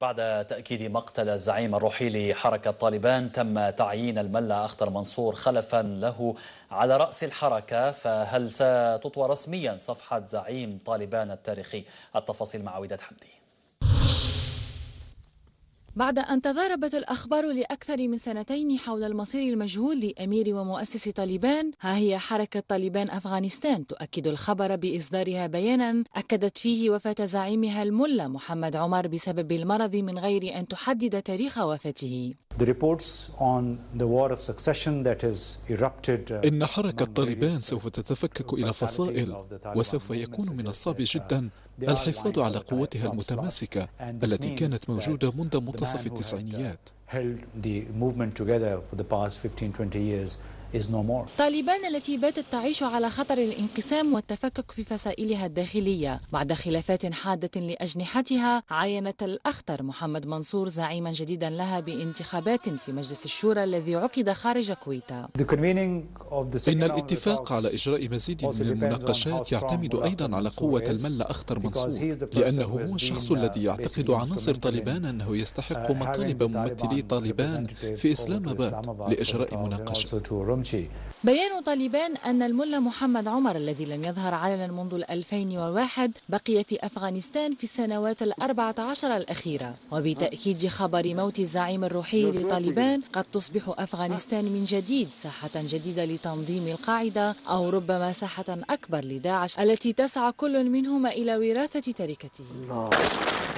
بعد تأكيد مقتل الزعيم الروحي لحركة طالبان تم تعيين الملا أخطر منصور خلفا له على رأس الحركة فهل ستطوى رسميا صفحة زعيم طالبان التاريخي التفاصيل مع وداد حمدي بعد أن تضاربت الأخبار لأكثر من سنتين حول المصير المجهول لأمير ومؤسس طالبان ها هي حركة طالبان أفغانستان تؤكد الخبر بإصدارها بيانا أكدت فيه وفاة زعيمها الملا محمد عمر بسبب المرض من غير أن تحدد تاريخ وفاته Uh, إن حركة طالبان سوف تتفكك إلى فصائل وسوف يكون من الصعب جدا الحفاظ على قوتها المتماسكة التي كانت موجودة منذ منتصف uh, التسعينيات طالبان التي باتت تعيش على خطر الانقسام والتفكك في فصائلها الداخلية بعد خلافات حادة لأجنحتها عينت الأخطر محمد منصور زعيما جديدا لها بانتخابات في مجلس الشورى الذي عقد خارج كويتا إن الاتفاق على إجراء مزيد من المناقشات يعتمد أيضا على قوة الملا أخطر منصور لأنه هو الشخص uh, الذي يعتقد عناصر طالبان أنه يستحق uh, مطالب ممثلي طالبان في إسلام آباد لإجراء مناقشة أمشي بيان طالبان أن الملا محمد عمر الذي لم يظهر علنا منذ 2001 بقي في أفغانستان في السنوات الأربعة عشر الأخيرة وبتأكيد خبر موت الزعيم الروحي لطالبان قد تصبح أفغانستان من جديد ساحة جديدة لتنظيم القاعدة أو ربما ساحة أكبر لداعش التي تسعى كل منهما إلى وراثة تركته